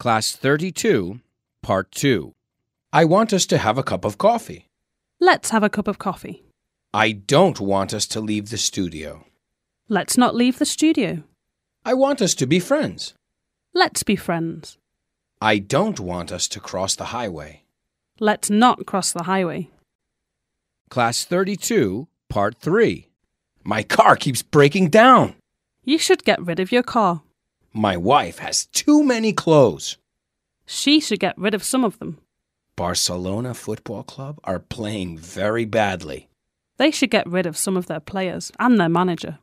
Class 32, Part 2. I want us to have a cup of coffee. Let's have a cup of coffee. I don't want us to leave the studio. Let's not leave the studio. I want us to be friends. Let's be friends. I don't want us to cross the highway. Let's not cross the highway. Class 32, Part 3. My car keeps breaking down. You should get rid of your car. My wife has too many clothes. She should get rid of some of them. Barcelona Football Club are playing very badly. They should get rid of some of their players and their manager.